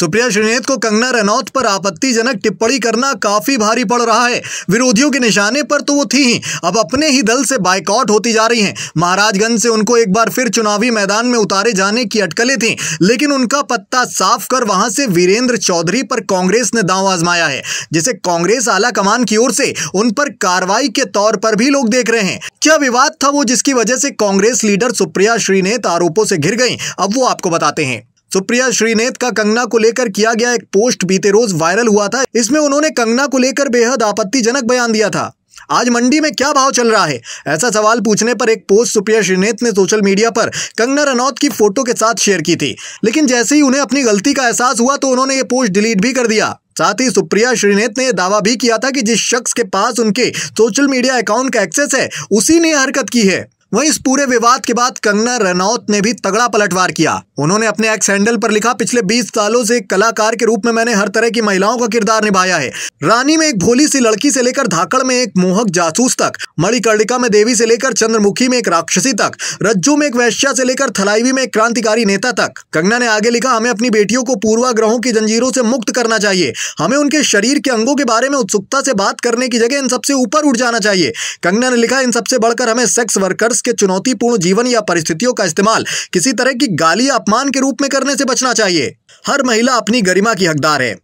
सुप्रिया श्रीनेत को कंगना रनौत पर आपत्तिजनक टिप्पणी करना काफी भारी पड़ रहा है विरोधियों के निशाने पर तो वो थी ही अब अपने ही दल से बाइकआउट होती जा रही हैं महाराजगंज से उनको एक बार फिर चुनावी मैदान में उतारे जाने की अटकलें थीं लेकिन उनका पत्ता साफ कर वहां से वीरेंद्र चौधरी पर कांग्रेस ने दांव आजमाया है जिसे कांग्रेस आलाकमान की ओर से उन पर कार्रवाई के तौर पर भी लोग देख रहे हैं क्या विवाद था वो जिसकी वजह से कांग्रेस लीडर सुप्रिया श्रीनेत आरोपों से घिर गई अब वो आपको बताते हैं सुप्रिया श्रीनेत का कंगना को लेकर किया गया एक पोस्ट बीते रोज वायरल हुआ था इसमें उन्होंने कंगना को लेकर बेहद आपत्तिजनक बयान दिया था आज मंडी में क्या भाव चल रहा है ऐसा सवाल पूछने पर एक पोस्ट सुप्रिया श्रीनेत ने सोशल मीडिया पर कंगना रनौत की फोटो के साथ शेयर की थी लेकिन जैसे ही उन्हें अपनी गलती का एहसास हुआ तो उन्होंने ये पोस्ट डिलीट भी कर दिया साथ ही सुप्रिया श्रीनेत ने यह दावा भी किया था कि जिस शख्स के पास उनके सोशल मीडिया अकाउंट का एक्सेस है उसी ने हरकत की है वहीं इस पूरे विवाद के बाद कंगना रनौत ने भी तगड़ा पलटवार किया उन्होंने अपने एक्स हैंडल पर लिखा पिछले 20 सालों से एक कलाकार के रूप में मैंने हर तरह की महिलाओं का किरदार निभाया है रानी में एक भोली सी लड़की से लेकर धाकड़ में एक मोहक जासूस तक मणिकर्णिका में देवी से लेकर चंद्रमुखी में एक राक्षसी तक रज्जू में एक वैश्या से लेकर थलाईवी में एक क्रांतिकारी नेता तक कंगना ने आगे लिखा हमें अपनी बेटियों को पूर्वाग्रहों की जंजीरों से मुक्त करना चाहिए हमें उनके शरीर के अंगों के बारे में उत्सुकता से बात करने की जगह इन सबसे ऊपर उठ जाना चाहिए कंगना ने लिखा इन सबसे बढ़कर हमें सेक्स वर्कर्स कांग्रेस के चुनौतीपूर्ण जीवन या परिस्थितियों का इस्तेमाल किसी तरह की गाली या अपमान के रूप में करने से बचना चाहिए हर महिला अपनी गरिमा की हकदार है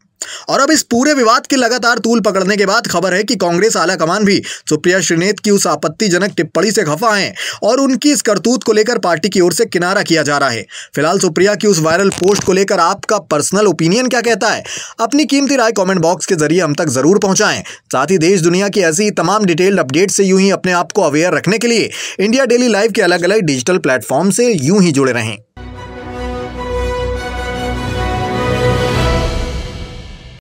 और अब इस पूरे विवाद की लगातार तूल पकड़ने के बाद खबर है कि कांग्रेस आला कमान भी सुप्रिया श्रीनेत की उस आपत्तिजनक टिप्पणी से खफा हैं और उनकी इस करतूत को लेकर पार्टी की ओर से किनारा किया जा रहा है फिलहाल सुप्रिया की उस वायरल पोस्ट को लेकर आपका पर्सनल ओपिनियन क्या कहता है अपनी कीमती राय कॉमेंट बॉक्स के जरिए हम तक जरूर पहुंचाएं साथ ही देश दुनिया की ऐसी तमाम डिटेल्ड अपडेट से यूं ही अपने आप को अवेयर रखने के लिए इंडिया डेली लाइव के अलग अलग डिजिटल प्लेटफॉर्म से यूं ही जुड़े रहें